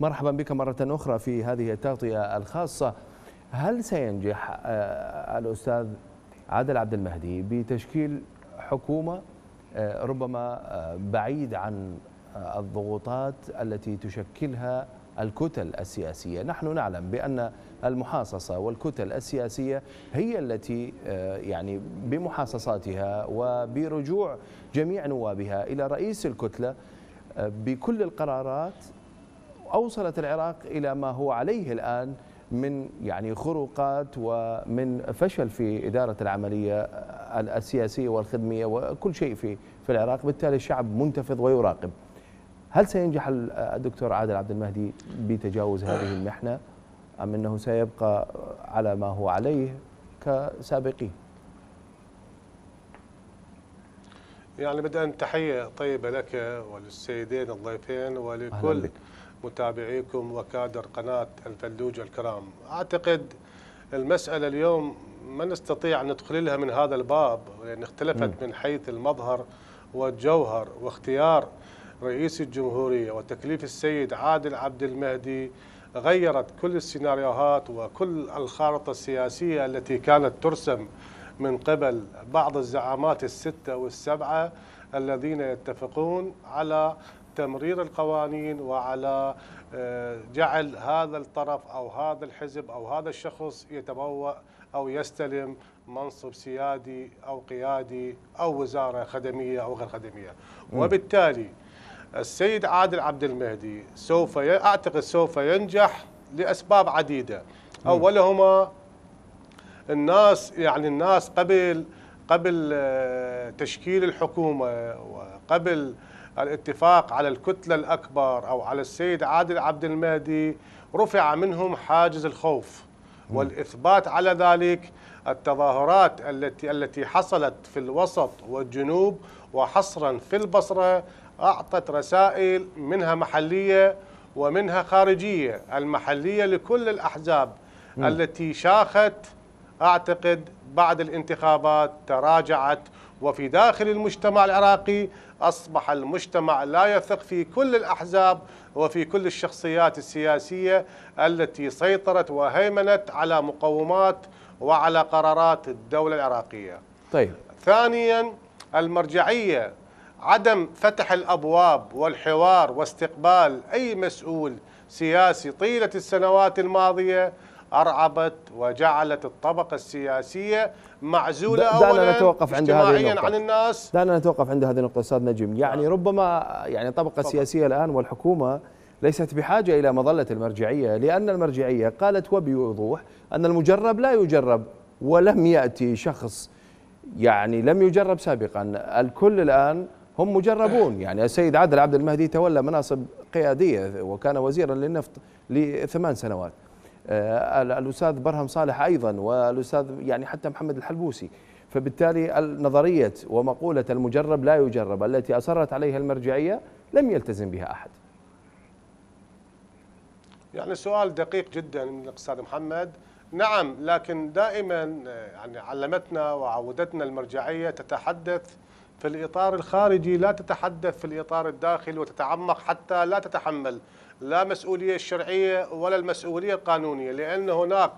مرحبا بك مرة أخرى في هذه التغطية الخاصة هل سينجح آه، الأستاذ عادل عبد المهدي بتشكيل حكومة آه، ربما آه، بعيد عن الضغوطات التي تشكلها الكتل السياسية نحن نعلم بأن المحاصصة والكتل السياسية هي التي يعني بمحاصصاتها وبرجوع جميع نوابها إلى رئيس الكتلة بكل القرارات أوصلت العراق إلى ما هو عليه الآن من يعني خروقات ومن فشل في إدارة العملية السياسية والخدمية وكل شيء في في العراق بالتالي الشعب منتفض ويراقب هل سينجح الدكتور عادل عبد المهدي بتجاوز هذه المحنة أم أنه سيبقى على ما هو عليه كسابقي يعني بدأ تحية طيبة لك وللسيدين الضيفين ولكل متابعيكم وكادر قناة الفلوج الكرام أعتقد المسألة اليوم ما نستطيع أن ندخل لها من هذا الباب لأن اختلفت من حيث المظهر والجوهر واختيار رئيس الجمهورية وتكليف السيد عادل عبد المهدي غيرت كل السيناريوهات وكل الخارطة السياسية التي كانت ترسم من قبل بعض الزعامات الستة والسبعة الذين يتفقون على تمرير القوانين وعلى آه، جعل هذا الطرف أو هذا الحزب أو هذا الشخص يتبوأ أو يستلم منصب سيادي أو قيادي أو وزارة خدمية أو غير خدمية وبالتالي السيد عادل عبد المهدي سوف ي... أعتقد سوف ينجح لأسباب عديدة أولهما الناس يعني الناس قبل قبل آه، تشكيل الحكومة وقبل الاتفاق على الكتلة الأكبر أو على السيد عادل عبد المهدي رفع منهم حاجز الخوف والإثبات على ذلك التظاهرات التي التي حصلت في الوسط والجنوب وحصرا في البصرة أعطت رسائل منها محلية ومنها خارجية المحلية لكل الأحزاب التي شاخت أعتقد بعد الانتخابات تراجعت وفي داخل المجتمع العراقي أصبح المجتمع لا يثق في كل الأحزاب وفي كل الشخصيات السياسية التي سيطرت وهيمنت على مقومات وعلى قرارات الدولة العراقية طيب. ثانيا المرجعية عدم فتح الأبواب والحوار واستقبال أي مسؤول سياسي طيلة السنوات الماضية أرعبت وجعلت الطبقة السياسية معزولة أولا نتوقف عند هذه النقطة. عن الناس دعنا نتوقف عند هذه النقطة أستاذ نجم نعم. يعني ربما يعني الطبقة السياسية الآن والحكومة ليست بحاجة إلى مظلة المرجعية لأن المرجعية قالت وبوضوح أن المجرب لا يجرب ولم يأتي شخص يعني لم يجرب سابقا الكل الآن هم مجربون يعني السيد عادل عبد المهدي تولى مناصب قيادية وكان وزيرا للنفط لثمان سنوات آه، الاستاذ برهم صالح ايضا والاستاذ يعني حتى محمد الحلبوسي فبالتالي نظريه ومقوله المجرب لا يجرب التي اصرت عليها المرجعيه لم يلتزم بها احد. يعني سؤال دقيق جدا من الاستاذ محمد نعم لكن دائما آه، يعني علمتنا وعودتنا المرجعيه تتحدث في الاطار الخارجي لا تتحدث في الاطار الداخلي وتتعمق حتى لا تتحمل لا مسؤولية الشرعية ولا المسؤولية القانونية لأن هناك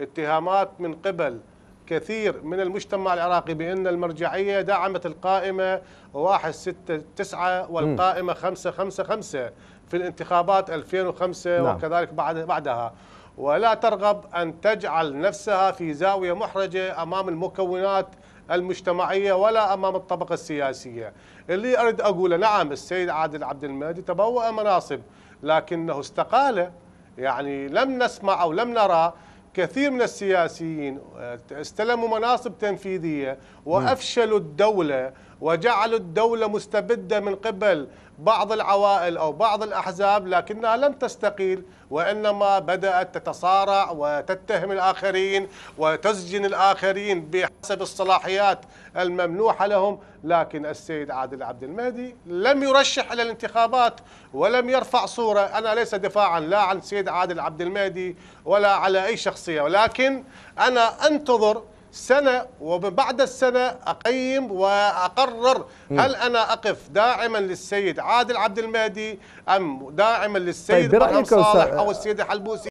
اتهامات من قبل كثير من المجتمع العراقي بأن المرجعية دعمت القائمة 169 والقائمة 5 في الانتخابات 2005 نعم. وكذلك بعد بعدها ولا ترغب أن تجعل نفسها في زاوية محرجة أمام المكونات المجتمعية ولا أمام الطبقة السياسية اللي أريد أقوله نعم السيد عادل عبد المهدي تبوأ مناصب لكنه استقال يعني لم نسمع أو لم نرى كثير من السياسيين آه، استلموا مناصب تنفيذية نعم. وأفشلوا الدولة وجعلوا الدولة مستبدة من قبل بعض العوائل أو بعض الأحزاب لكنها لم تستقيل وإنما بدأت تتصارع وتتهم الآخرين وتسجن الآخرين بحسب الصلاحيات الممنوحة لهم لكن السيد عادل عبد المهدي لم يرشح إلى الانتخابات ولم يرفع صورة أنا ليس دفاعا لا عن السيد عادل عبد المهدي ولا على أي شخصية ولكن أنا أنتظر سنة ومن بعد السنة أقيم وأقرر هل أنا أقف داعما للسيد عادل عبد المهدي أم داعما للسيد طيب برأيك صالح أو السيد الحلبوسي